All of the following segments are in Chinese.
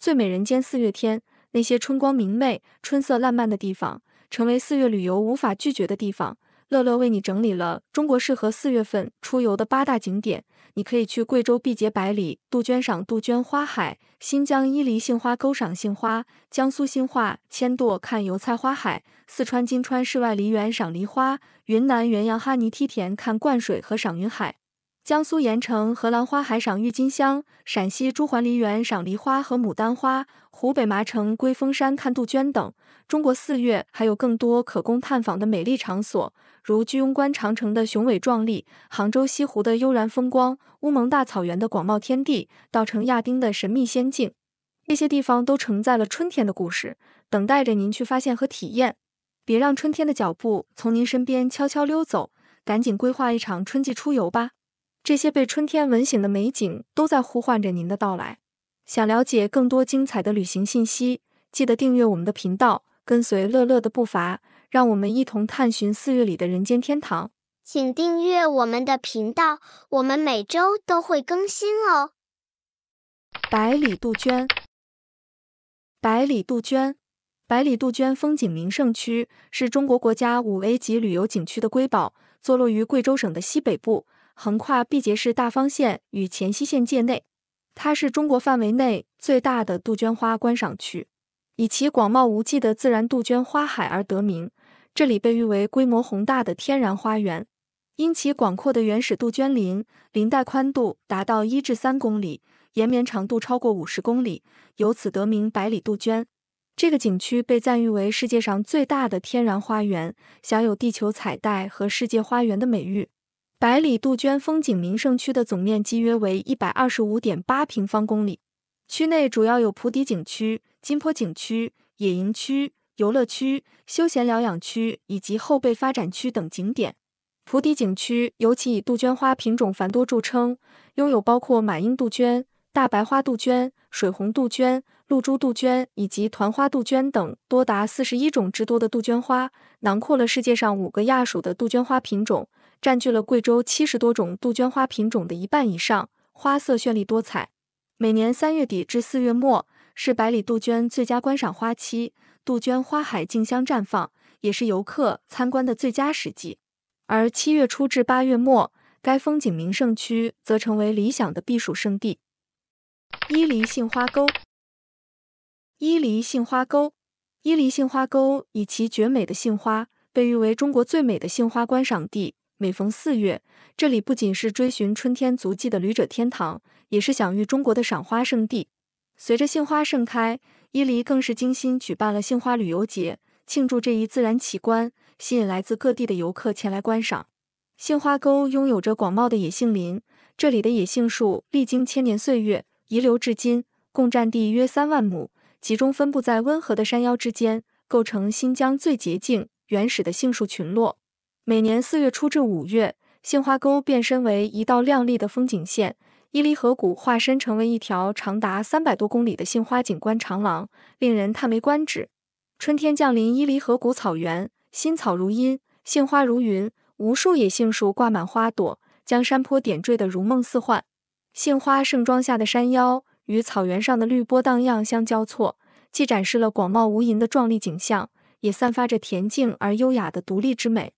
最美人间四月天，那些春光明媚、春色烂漫的地方，成为四月旅游无法拒绝的地方。乐乐为你整理了中国适合四月份出游的八大景点，你可以去贵州毕节百里杜鹃赏杜鹃花海，新疆伊犁杏花沟赏杏花，江苏兴化千垛看油菜花海，四川金川世外梨园赏梨花，云南元阳哈尼梯田看灌水和赏云海。江苏盐城荷兰花海赏郁金香，陕西朱鹮梨园赏梨花和牡丹花，湖北麻城龟峰山看杜鹃等。中国四月还有更多可供探访的美丽场所，如居庸关长城的雄伟壮丽，杭州西湖的悠然风光，乌蒙大草原的广袤天地，稻城亚丁的神秘仙境。这些地方都承载了春天的故事，等待着您去发现和体验。别让春天的脚步从您身边悄悄溜走，赶紧规划一场春季出游吧！这些被春天吻醒的美景都在呼唤着您的到来。想了解更多精彩的旅行信息，记得订阅我们的频道，跟随乐乐的步伐，让我们一同探寻四月里的人间天堂。请订阅我们的频道，我们每周都会更新哦。百里杜鹃，百里杜鹃，百里杜鹃风景名胜区是中国国家五 A 级旅游景区的瑰宝，坐落于贵州省的西北部。横跨毕节市大方县与黔西县界内，它是中国范围内最大的杜鹃花观赏区，以其广袤无际的自然杜鹃花海而得名。这里被誉为规模宏大的天然花园，因其广阔的原始杜鹃林，林带宽度达到一至三公里，延绵长度超过五十公里，由此得名“百里杜鹃”。这个景区被赞誉为世界上最大的天然花园，享有“地球彩带”和“世界花园”的美誉。百里杜鹃风景名胜区的总面积约为一百二十五点八平方公里，区内主要有普底景区、金坡景区、野营区、游乐区、休闲疗养区以及后备发展区等景点。普底景区尤其以杜鹃花品种繁多著称，拥有包括马缨杜鹃、大白花杜鹃、水红杜鹃、露珠杜鹃以及团花杜鹃等多达四十一种之多的杜鹃花，囊括了世界上五个亚属的杜鹃花品种。占据了贵州七十多种杜鹃花品种的一半以上，花色绚丽多彩。每年三月底至四月末是百里杜鹃最佳观赏花期，杜鹃花海竞相绽放，也是游客参观的最佳时机。而七月初至八月末，该风景名胜区则成为理想的避暑胜地。伊犁杏花沟，伊犁杏花沟，伊犁杏花沟以其绝美的杏花，被誉为中国最美的杏花观赏地。每逢四月，这里不仅是追寻春天足迹的旅者天堂，也是享誉中国的赏花圣地。随着杏花盛开，伊犁更是精心举办了杏花旅游节，庆祝这一自然奇观，吸引来自各地的游客前来观赏。杏花沟拥有着广袤的野杏林，这里的野杏树历经千年岁月，遗留至今，共占地约三万亩，集中分布在温和的山腰之间，构成新疆最洁净、原始的杏树群落。每年四月初至五月，杏花沟变身为一道亮丽的风景线，伊犁河谷化身成为一条长达三百多公里的杏花景观长廊，令人叹为观止。春天降临伊犁河谷草原，新草如茵，杏花如云，无数野杏树挂满花朵，将山坡点缀得如梦似幻。杏花盛装下的山腰与草原上的绿波荡漾相交错，既展示了广袤无垠的壮丽景象，也散发着恬静而优雅的独立之美。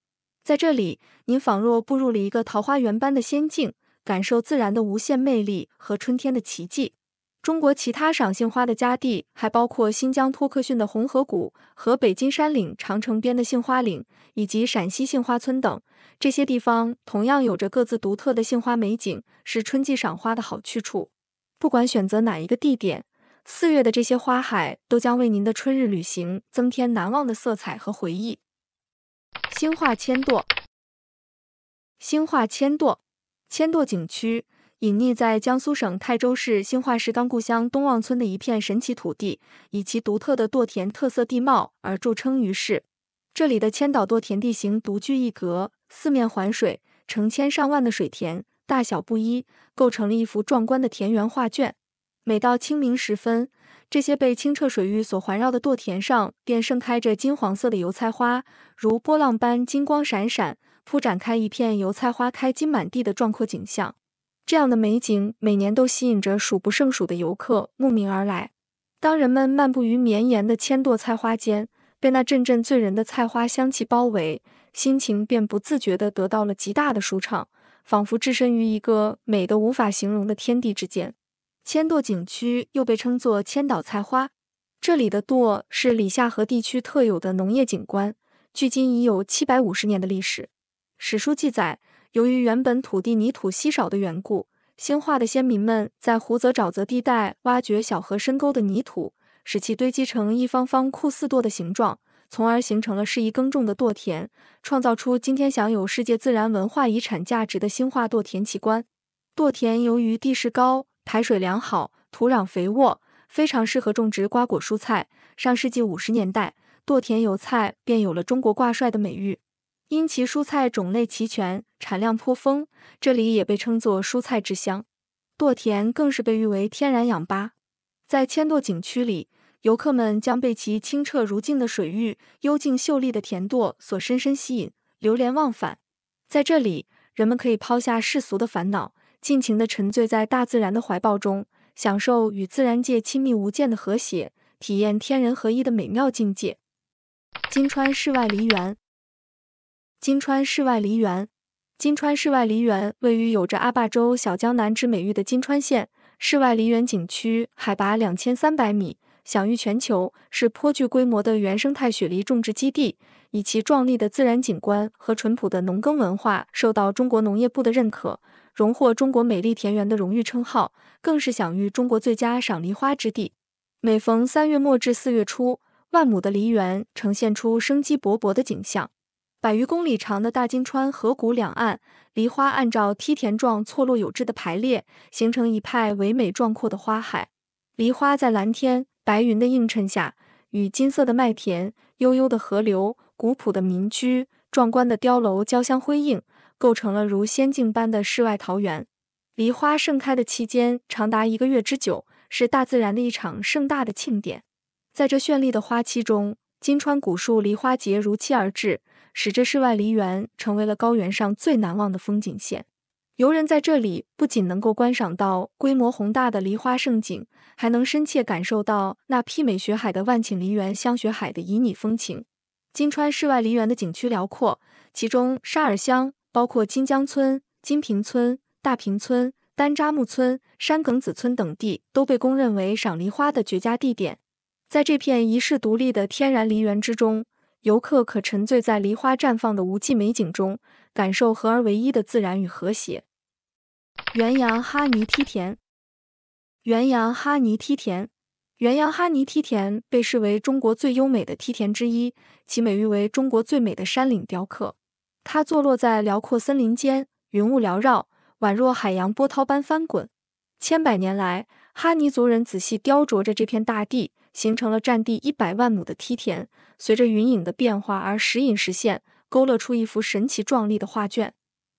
在这里，您仿若步入了一个桃花源般的仙境，感受自然的无限魅力和春天的奇迹。中国其他赏杏花的佳地还包括新疆托克逊的红河谷和北京山岭长城边的杏花岭，以及陕西杏花村等。这些地方同样有着各自独特的杏花美景，是春季赏花的好去处。不管选择哪一个地点，四月的这些花海都将为您的春日旅行增添难忘的色彩和回忆。兴化千垛，兴化千垛，千垛景区隐匿在江苏省泰州市兴化市刚固乡东旺村的一片神奇土地，以其独特的垛田特色地貌而著称于世。这里的千岛垛田地形独具一格，四面环水，成千上万的水田，大小不一，构成了一幅壮观的田园画卷。每到清明时分，这些被清澈水域所环绕的垛田上，便盛开着金黄色的油菜花，如波浪般金光闪闪，铺展开一片油菜花开金满地的壮阔景象。这样的美景每年都吸引着数不胜数的游客慕名而来。当人们漫步于绵延的千垛菜花间，被那阵阵醉人的菜花香气包围，心情便不自觉地得到了极大的舒畅，仿佛置身于一个美得无法形容的天地之间。千垛景区又被称作千岛菜花。这里的垛是里下河地区特有的农业景观，距今已有七百五十年的历史。史书记载，由于原本土地泥土稀少的缘故，兴化的先民们在湖泽沼泽地带挖掘小河深沟的泥土，使其堆积成一方方酷似垛的形状，从而形成了适宜耕种的垛田，创造出今天享有世界自然文化遗产价值的兴化垛田奇观。垛田由于地势高。排水良好，土壤肥沃，非常适合种植瓜果蔬菜。上世纪五十年代，垛田油菜便有了“中国挂帅”的美誉。因其蔬菜种类齐全，产量颇丰，这里也被称作“蔬菜之乡”。垛田更是被誉为“天然氧吧”。在千垛景区里，游客们将被其清澈如镜的水域、幽静秀丽的田垛所深深吸引，流连忘返。在这里，人们可以抛下世俗的烦恼。尽情的沉醉在大自然的怀抱中，享受与自然界亲密无间的和谐，体验天人合一的美妙境界。金川世外梨园，金川世外梨园，金川世外梨园位于有着阿坝州小江南之美誉的金川县世外梨园景区，海拔两千三百米，享誉全球，是颇具规模的原生态雪梨种植基地，以其壮丽的自然景观和淳朴的农耕文化受到中国农业部的认可。荣获中国美丽田园的荣誉称号，更是享誉中国最佳赏梨花之地。每逢三月末至四月初，万亩的梨园呈现出生机勃勃的景象。百余公里长的大金川河谷两岸，梨花按照梯田状错落有致的排列，形成一派唯美壮阔的花海。梨花在蓝天白云的映衬下，与金色的麦田、悠悠的河流、古朴的民居、壮观的碉楼交相辉映。构成了如仙境般的世外桃源。梨花盛开的期间长达一个月之久，是大自然的一场盛大的庆典。在这绚丽的花期中，金川古树梨花节如期而至，使这世外梨园成为了高原上最难忘的风景线。游人在这里不仅能够观赏到规模宏大的梨花盛景，还能深切感受到那媲美雪海的万顷梨园香雪海的旖旎风情。金川世外梨园的景区辽阔，其中沙尔乡。包括金江村、金平村、大平村、丹扎木村、山梗子村等地都被公认为赏梨花的绝佳地点。在这片遗世独立的天然梨园之中，游客可沉醉在梨花绽放的无际美景中，感受合而为一的自然与和谐。元阳哈尼梯田，元阳哈尼梯田，元阳哈尼梯田被视为中国最优美的梯田之一，其美誉为中国最美的山岭雕刻。它坐落在辽阔森林间，云雾缭绕，宛若海洋波涛般翻滚。千百年来，哈尼族人仔细雕琢着这片大地，形成了占地一百万亩的梯田，随着云影的变化而时隐时现，勾勒出一幅神奇壮丽的画卷。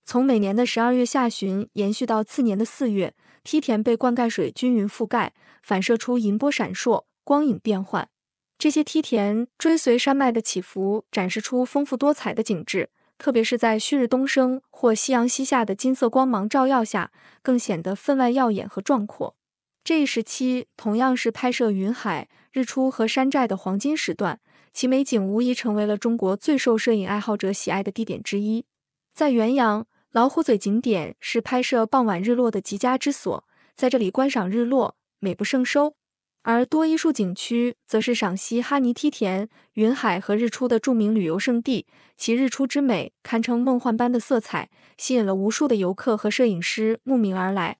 从每年的十二月下旬延续到次年的四月，梯田被灌溉水均匀覆盖，反射出银波闪烁，光影变幻。这些梯田追随山脉的起伏，展示出丰富多彩的景致。特别是在旭日东升或夕阳西下的金色光芒照耀下，更显得分外耀眼和壮阔。这一时期同样是拍摄云海、日出和山寨的黄金时段，其美景无疑成为了中国最受摄影爱好者喜爱的地点之一。在元阳老虎嘴景点，是拍摄傍晚日落的极佳之所，在这里观赏日落，美不胜收。而多依树景区则是赏析哈尼梯田、云海和日出的著名旅游胜地，其日出之美堪称梦幻般的色彩，吸引了无数的游客和摄影师慕名而来。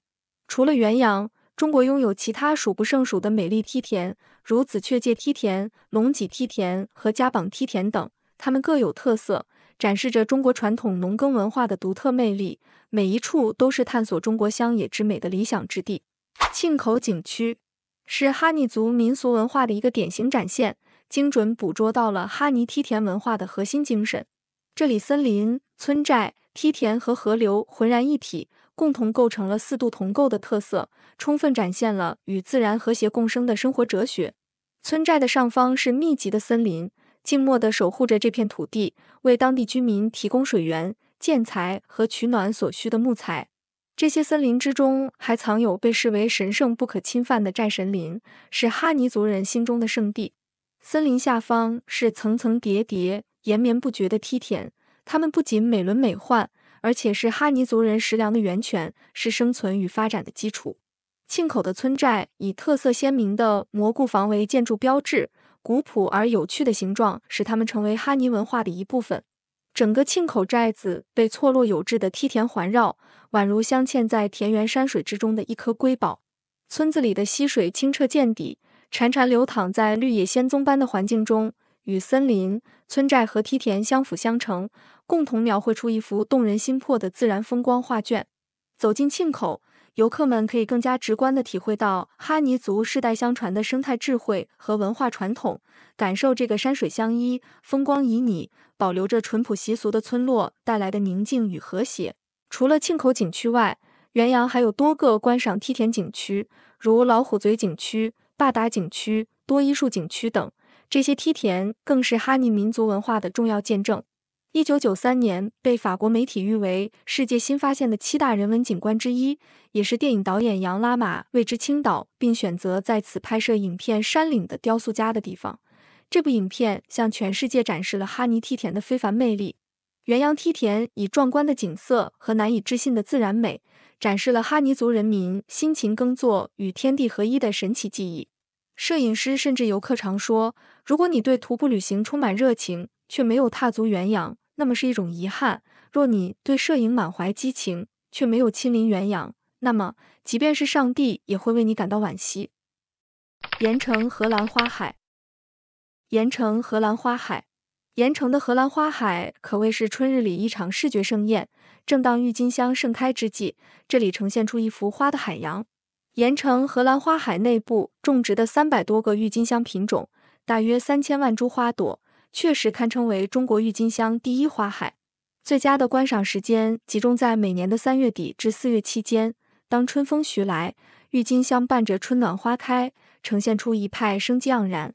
除了元阳，中国拥有其他数不胜数的美丽梯田，如紫鹊界梯田、龙脊梯田和加榜梯田等，它们各有特色，展示着中国传统农耕文化的独特魅力，每一处都是探索中国乡野之美的理想之地。庆口景区。是哈尼族民俗文化的一个典型展现，精准捕捉到了哈尼梯田文化的核心精神。这里森林、村寨、梯田和河流浑然一体，共同构成了四度同构的特色，充分展现了与自然和谐共生的生活哲学。村寨的上方是密集的森林，静默地守护着这片土地，为当地居民提供水源、建材和取暖所需的木材。这些森林之中还藏有被视为神圣不可侵犯的寨神林，是哈尼族人心中的圣地。森林下方是层层叠叠、延绵不绝的梯田，它们不仅美轮美奂，而且是哈尼族人食粮的源泉，是生存与发展的基础。庆口的村寨以特色鲜明的蘑菇房为建筑标志，古朴而有趣的形状使它们成为哈尼文化的一部分。整个庆口寨子被错落有致的梯田环绕，宛如镶嵌在田园山水之中的一颗瑰宝。村子里的溪水清澈见底，潺潺流淌在绿野仙踪般的环境中，与森林、村寨和梯田相辅相成，共同描绘出一幅动人心魄的自然风光画卷。走进庆口，游客们可以更加直观地体会到哈尼族世代相传的生态智慧和文化传统，感受这个山水相依、风光旖旎。保留着淳朴习俗的村落带来的宁静与和谐。除了庆口景区外，元阳还有多个观赏梯田景区，如老虎嘴景区、坝达景区、多依树景区等。这些梯田更是哈尼民族文化的重要见证。一九九三年，被法国媒体誉为世界新发现的七大人文景观之一，也是电影导演杨拉玛为之倾倒并选择在此拍摄影片《山岭》的雕塑家的地方。这部影片向全世界展示了哈尼梯田的非凡魅力。元阳梯田以壮观的景色和难以置信的自然美，展示了哈尼族人民辛勤耕作与天地合一的神奇技艺。摄影师甚至游客常说：如果你对徒步旅行充满热情却没有踏足元阳，那么是一种遗憾；若你对摄影满怀激情却没有亲临元阳，那么即便是上帝也会为你感到惋惜。盐城荷兰花海。盐城荷兰花海，盐城的荷兰花海可谓是春日里一场视觉盛宴。正当郁金香盛开之际，这里呈现出一幅花的海洋。盐城荷兰花海内部种植的三百多个郁金香品种，大约三千万株花朵，确实堪称为中国郁金香第一花海。最佳的观赏时间集中在每年的三月底至四月期间。当春风徐来，郁金香伴着春暖花开，呈现出一派生机盎然。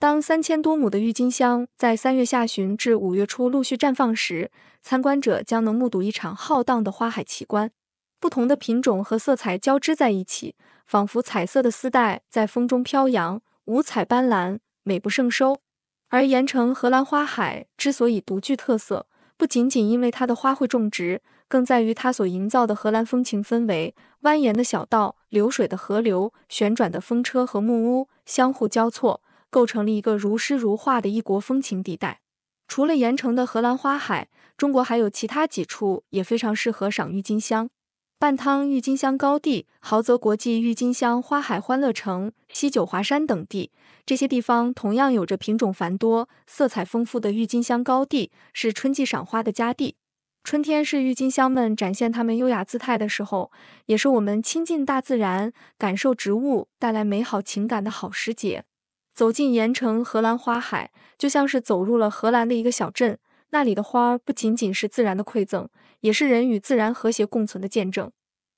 当三千多亩的郁金香在三月下旬至五月初陆续绽放时，参观者将能目睹一场浩荡的花海奇观。不同的品种和色彩交织在一起，仿佛彩色的丝带在风中飘扬，五彩斑斓，美不胜收。而盐城荷兰花海之所以独具特色，不仅仅因为它的花卉种植，更在于它所营造的荷兰风情氛围。蜿蜒的小道、流水的河流、旋转的风车和木屋相互交错。构成了一个如诗如画的异国风情地带。除了盐城的荷兰花海，中国还有其他几处也非常适合赏郁金香。半汤郁金香高地、豪泽国际郁金香花海、欢乐城、西九华山等地，这些地方同样有着品种繁多、色彩丰富的郁金香高地，是春季赏花的佳地。春天是郁金香们展现它们优雅姿态的时候，也是我们亲近大自然、感受植物带来美好情感的好时节。走进盐城荷兰花海，就像是走入了荷兰的一个小镇。那里的花不仅仅是自然的馈赠，也是人与自然和谐共存的见证。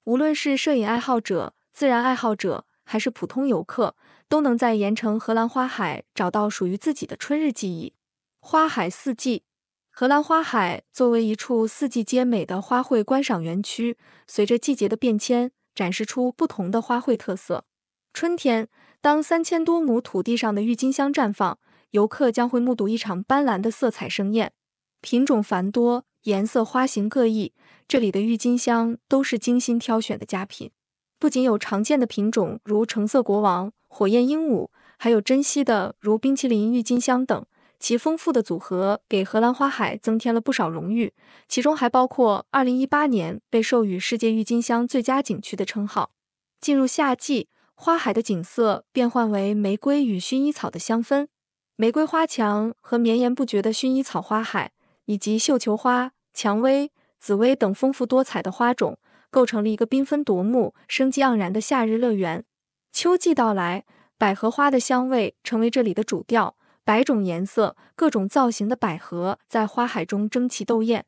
无论是摄影爱好者、自然爱好者，还是普通游客，都能在盐城荷兰花海找到属于自己的春日记忆。花海四季，荷兰花海作为一处四季皆美的花卉观赏园区，随着季节的变迁，展示出不同的花卉特色。春天。当三千多亩土地上的郁金香绽放，游客将会目睹一场斑斓的色彩盛宴。品种繁多，颜色花型各异，这里的郁金香都是精心挑选的佳品。不仅有常见的品种，如橙色国王、火焰鹦鹉，还有珍稀的如冰淇淋郁金香等。其丰富的组合给荷兰花海增添了不少荣誉。其中还包括2018年被授予世界郁金香最佳景区的称号。进入夏季。花海的景色变换为玫瑰与薰衣草的香氛，玫瑰花墙和绵延不绝的薰衣草花海，以及绣球花、蔷薇、紫薇等丰富多彩的花种，构成了一个缤纷夺目、生机盎然的夏日乐园。秋季到来，百合花的香味成为这里的主调，百种颜色、各种造型的百合在花海中争奇斗艳。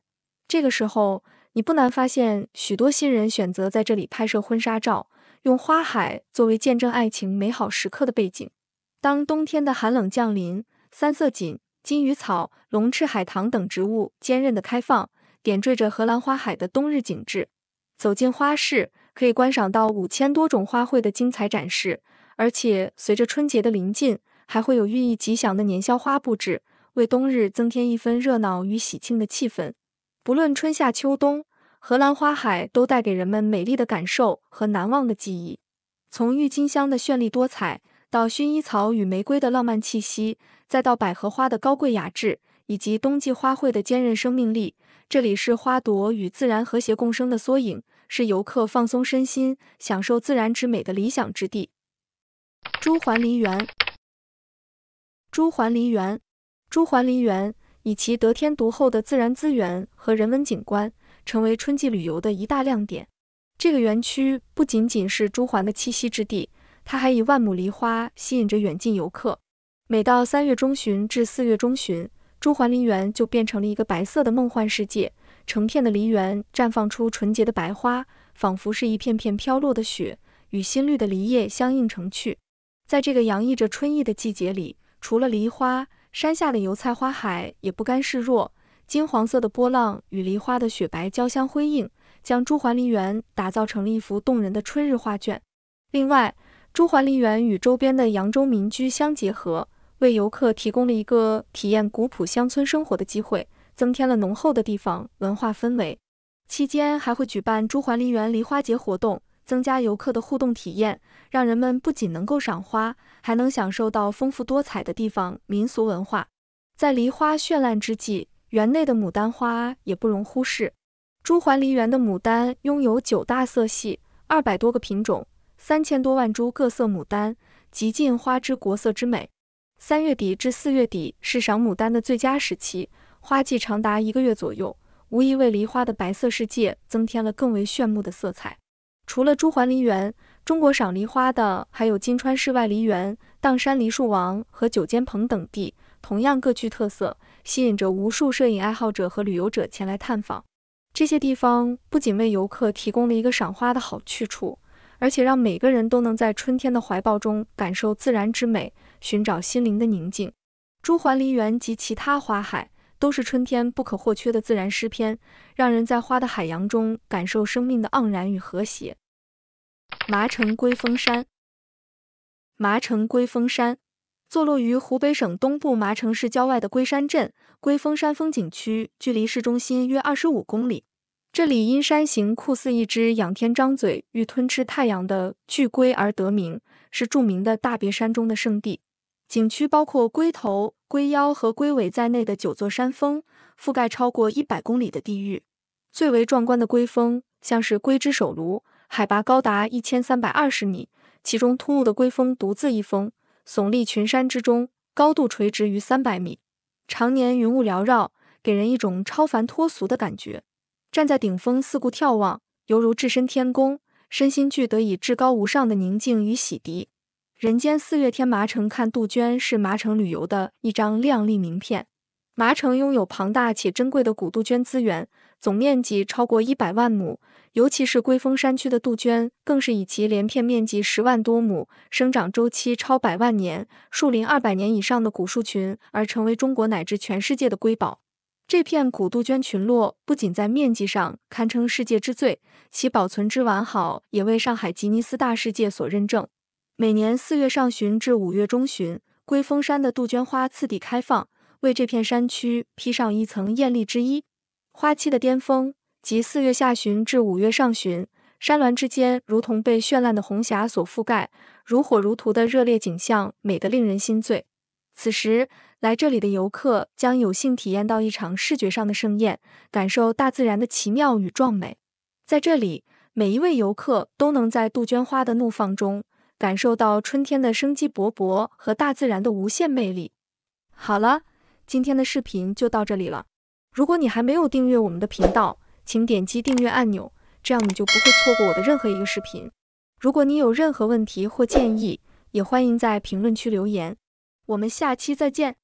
这个时候，你不难发现，许多新人选择在这里拍摄婚纱照。用花海作为见证爱情美好时刻的背景。当冬天的寒冷降临，三色堇、金鱼草、龙翅海棠等植物坚韧的开放，点缀着荷兰花海的冬日景致。走进花市，可以观赏到五千多种花卉的精彩展示，而且随着春节的临近，还会有寓意吉祥的年宵花布置，为冬日增添一分热闹与喜庆的气氛。不论春夏秋冬。荷兰花海都带给人们美丽的感受和难忘的记忆。从郁金香的绚丽多彩，到薰衣草与玫瑰的浪漫气息，再到百合花的高贵雅致，以及冬季花卉的坚韧生命力，这里是花朵与自然和谐共生的缩影，是游客放松身心、享受自然之美的理想之地。朱鹮梨园，朱鹮梨园，朱鹮梨园以其得天独厚的自然资源和人文景观。成为春季旅游的一大亮点。这个园区不仅仅是朱鹮的栖息之地，它还以万亩梨花吸引着远近游客。每到三月中旬至四月中旬，朱鹮梨园就变成了一个白色的梦幻世界，成片的梨园绽放出纯洁的白花，仿佛是一片片飘落的雪，与新绿的梨叶相映成趣。在这个洋溢着春意的季节里，除了梨花，山下的油菜花海也不甘示弱。金黄色的波浪与梨花的雪白交相辉映，将朱环梨园打造成了一幅动人的春日画卷。另外，朱环梨园与周边的扬州民居相结合，为游客提供了一个体验古朴乡村生活的机会，增添了浓厚的地方文化氛围。期间还会举办朱环梨园梨花节活动，增加游客的互动体验，让人们不仅能够赏花，还能享受到丰富多彩的地方民俗文化。在梨花绚烂之际。园内的牡丹花也不容忽视。朱环梨园的牡丹拥有九大色系、二百多个品种、三千多万株各色牡丹，极尽花之国色之美。三月底至四月底是赏牡丹的最佳时期，花季长达一个月左右，无疑为梨花的白色世界增添了更为炫目的色彩。除了朱环梨园，中国赏梨花的还有金川世外梨园、砀山梨树王和九间棚等地。同样各具特色，吸引着无数摄影爱好者和旅游者前来探访。这些地方不仅为游客提供了一个赏花的好去处，而且让每个人都能在春天的怀抱中感受自然之美，寻找心灵的宁静。朱鹮梨园及其他花海都是春天不可或缺的自然诗篇，让人在花的海洋中感受生命的盎然与和谐。麻城龟峰山，麻城龟峰山。坐落于湖北省东部麻城市郊外的龟山镇龟峰山风景区，距离市中心约二十五公里。这里因山形酷似一只仰天张嘴欲吞吃太阳的巨龟而得名，是著名的大别山中的圣地。景区包括龟头、龟腰和龟尾在内的九座山峰，覆盖超过一百公里的地域。最为壮观的龟峰，像是龟之首颅，海拔高达一千三百二十米，其中突兀的龟峰独自一峰。耸立群山之中，高度垂直于三百米，常年云雾缭绕，给人一种超凡脱俗的感觉。站在顶峰四顾眺望，犹如置身天宫，身心俱得以至高无上的宁静与洗涤。人间四月天，麻城看杜鹃是麻城旅游的一张亮丽名片。麻城拥有庞大且珍贵的古杜鹃资源。总面积超过一百万亩，尤其是圭峰山区的杜鹃，更是以其连片面积十万多亩、生长周期超百万年、树龄二百年以上的古树群而成为中国乃至全世界的瑰宝。这片古杜鹃群落不仅在面积上堪称世界之最，其保存之完好也为上海吉尼斯大世界所认证。每年四月上旬至五月中旬，圭峰山的杜鹃花次第开放，为这片山区披上一层艳丽之衣。花期的巅峰即四月下旬至五月上旬，山峦之间如同被绚烂的红霞所覆盖，如火如荼的热烈景象美得令人心醉。此时来这里的游客将有幸体验到一场视觉上的盛宴，感受大自然的奇妙与壮美。在这里，每一位游客都能在杜鹃花的怒放中感受到春天的生机勃勃和大自然的无限魅力。好了，今天的视频就到这里了。如果你还没有订阅我们的频道，请点击订阅按钮，这样你就不会错过我的任何一个视频。如果你有任何问题或建议，也欢迎在评论区留言。我们下期再见。